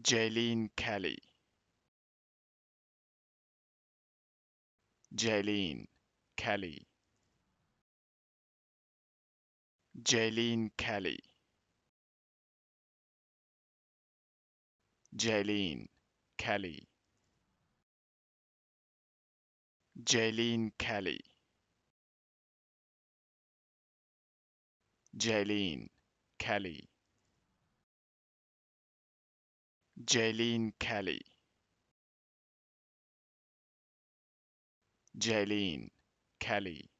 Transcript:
Jaylene Kelly. Jaylene Kelly. Jaylene Kelly. Jaylene Kelly. Jaylene Kelly. Jaylene Kelly. Jaylene Kelly. Jaylene Kelly.